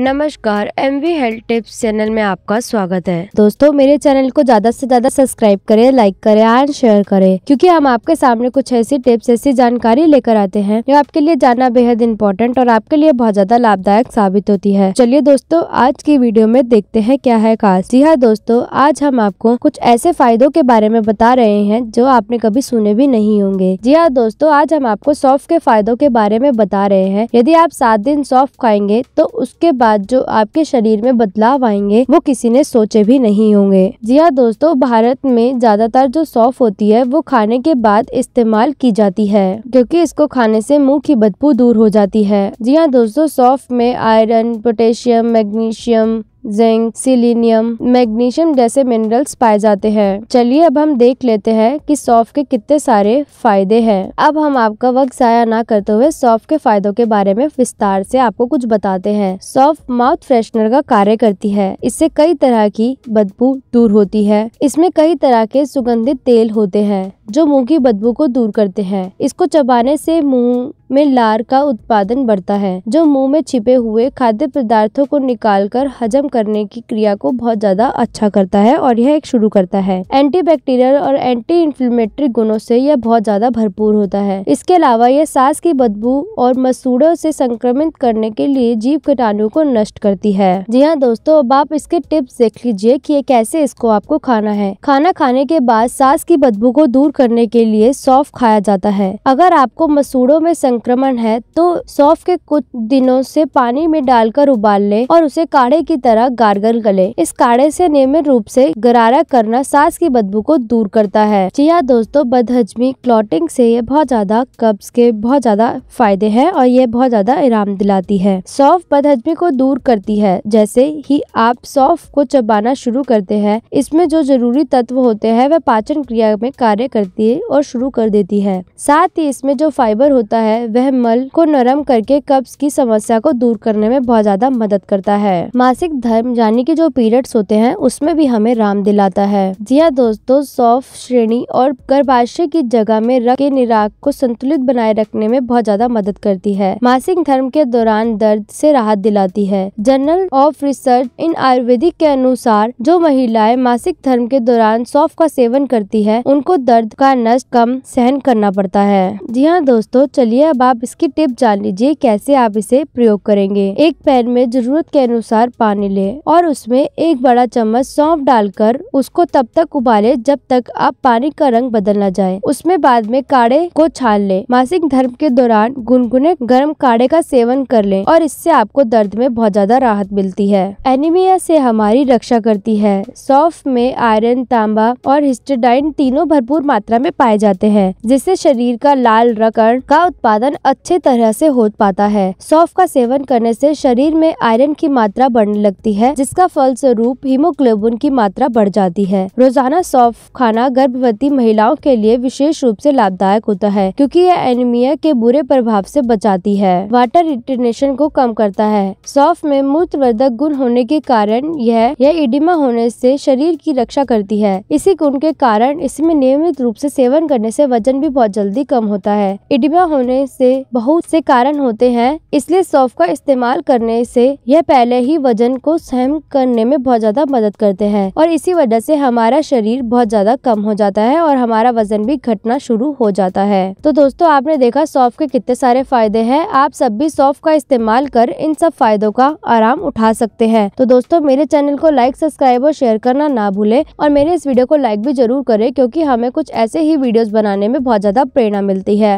नमस्कार M V health tips channel में आपका स्वागत है दोस्तों मेरे चैनल को ज्यादा से ज्यादा सब्सक्राइब करें लाइक करें और शेयर करें क्योंकि हम आपके सामने कुछ ऐसी टिप्स ऐसी जानकारी लेकर आते हैं जो आपके लिए जानना बेहद इम्पोर्टेंट और आपके लिए बहुत ज्यादा लाभदायक साबित होती है चलिए दोस्तों आज की वीडियो में देखते हैं क्या है खास जी हाँ दोस्तों आज हम आपको कुछ ऐसे फायदों के बारे में बता रहे हैं जो आपने कभी सुने भी नहीं होंगे जी हाँ दोस्तों आज हम आपको सौफ के फायदों के बारे में बता रहे हैं यदि आप सात दिन सौफ खाएंगे तो उसके बाद बाद जो आपके शरीर में बदलाव आएंगे वो किसी ने सोचे भी नहीं होंगे जी हाँ दोस्तों भारत में ज्यादातर जो सौफ होती है वो खाने के बाद इस्तेमाल की जाती है क्योंकि इसको खाने से मुंह की बदबू दूर हो जाती है जी हाँ दोस्तों सौफ में iron potassium magnesium zinc selenium magnesium जैसे मिनरल्स पाए जाते हैं चलिए अब हम देख लेते हैं कि सौफ के कितने सारे फायदे हैं अब हम आपका वक्त जाया ना करते हुए सौफ के फायदों के बारे में विस्तार से आपको कुछ बताते हैं सौफ माउथ फ्रेशनर का कार्य करती है इससे कई तरह की बदबू दूर होती है इसमें कई तरह के सुगंधित तेल होते हैं जो मुंह की बदबू को दूर करते हैं इसको चबाने से मुंह में लार का उत्पादन बढ़ता है जो मुंह में छिपे हुए खाद्य पदार्थों को निकालकर हजम करने की क्रिया को बहुत ज्यादा अच्छा करता है और यह एक शुरू करता है एंटीबैक्टीरियल और एंटी इन्फ्लेमेटरी गुणों से यह बहुत ज्यादा भरपूर होता है इसके अलावा यह सांस की बदबू और मसूड़ों से संक्रमित करने के लिए जीव कीटाणु को नष्ट करती है जी हाँ दोस्तों अब आप इसके टिप्स देख लीजिए की कैसे इसको आपको खाना है खाना खाने के बाद सांस की बदबू को दूर करने के लिए सौफ खाया जाता है अगर आपको मसूड़ों में संक्रमण है तो सौफ के कुछ दिनों से पानी में डालकर उबाल लें और उसे काढ़े की तरह गारगल गले इस काढ़े से नियमित रूप से गरारा करना सांस की बदबू को दूर करता है जी हाँ दोस्तों बदहजमी क्लॉटिंग से ये बहुत ज्यादा कब्ज के बहुत ज्यादा फायदे है और ये बहुत ज्यादा आराम दिलाती है सौफ बदहजमी को दूर करती है जैसे ही आप सौफ को चबाना शुरू करते हैं इसमें जो जरूरी तत्व होते हैं वह पाचन क्रिया में कार्य करते करती है और शुरू कर देती है साथ ही इसमें जो फाइबर होता है वह मल को नरम करके कब्ज की समस्या को दूर करने में बहुत ज्यादा मदद करता है मासिक धर्म यानी कि जो पीरियड्स होते हैं उसमें भी हमें राम दिलाता है जी हाँ दोस्तों सॉफ्ट श्रेणी और गर्भाशय की जगह में रक्त के निराग को संतुलित बनाए रखने में बहुत ज्यादा मदद करती है मासिक धर्म के दौरान दर्द से राहत दिलाती है Journal of Research in Ayurvedic के अनुसार जो महिलाएं मासिक धर्म के दौरान सौफ का सेवन करती है उनको दर्द का नष्ट कम सहन करना पड़ता है जी हाँ दोस्तों चलिए अब आप इसकी टिप जान लीजिए कैसे आप इसे प्रयोग करेंगे एक पैन में जरूरत के अनुसार पानी ले और उसमें एक बड़ा चम्मच सौंप डालकर उसको तब तक उबाले जब तक आप पानी का रंग बदल न जाए उसमें बाद में काढ़े को छान ले मासिक धर्म के दौरान गुनगुने गर्म काढ़े का सेवन कर ले और इससे आपको दर्द में बहुत ज्यादा राहत मिलती है एनीमिया से हमारी रक्षा करती है सौफ में आयरन तांबा और हिस्टेडाइन तीनों भरपूर मात्रा मात्रा में पाए जाते हैं जिससे शरीर का लाल रकड़ का उत्पादन अच्छे तरह से हो पाता है सौफ का सेवन करने से शरीर में आयरन की मात्रा बढ़ने लगती है जिसका फलस्वरूप हीमोग्लोबिन की मात्रा बढ़ जाती है रोजाना सौफ खाना गर्भवती महिलाओं के लिए विशेष रूप से लाभदायक होता है क्योंकि यह एनीमिया के बुरे प्रभाव से बचाती है वाटर रिटेनेशन को कम करता है सौफ में मूत्रवर्धक गुण होने के कारण यह यह इडिमा होने से शरीर की रक्षा करती है इसी गुण के कारण इसमें नियमित रूप रूप से सेवन करने से वजन भी बहुत जल्दी कम होता है इडिमा होने से बहुत से कारण होते हैं इसलिए सौफ का इस्तेमाल करने से यह पहले ही वजन को सहम करने में बहुत ज्यादा मदद करते हैं और इसी वजह से हमारा शरीर बहुत ज्यादा कम हो जाता है और हमारा वजन भी घटना शुरू हो जाता है तो दोस्तों आपने देखा सौफ के कितने सारे फायदे है आप सब भी सौफ का इस्तेमाल कर इन सब फायदों का आराम उठा सकते हैं तो दोस्तों मेरे चैनल को लाइक सब्सक्राइब और शेयर करना ना भूले और मेरे इस वीडियो को लाइक भी जरूर करे क्यूँकी हमें कुछ ऐसे ही वीडियोज बनाने में बहुत ज़्यादा प्रेरणा मिलती है